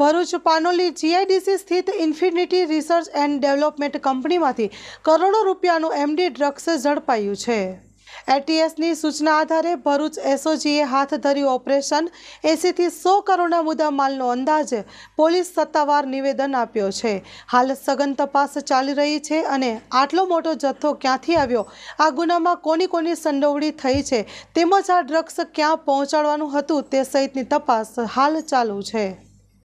Bharuch Panoli GIDC સ્થિત Infinity Research and Development કંપનીમાંથી કરોડો રૂપિયાનું એમડી ડ્રગ્સ ઝડપાયું છે એટીએસની સૂચના આધારે ભરૂચ એસઓજીએ હાથ ધર્યું ઓપરેશન એસીથી સો કરોડના મુદ્દા માલનો અંદાજ પોલીસ સત્તાવાર નિવેદન આપ્યો છે હાલ સઘન તપાસ ચાલી રહી છે અને આટલો મોટો જથ્થો ક્યાંથી આવ્યો આ ગુનામાં કોની કોની સંડોવણી થઈ છે તેમજ આ ડ્રગ્સ ક્યાં પહોંચાડવાનું હતું તે સહિતની તપાસ હાલ ચાલુ છે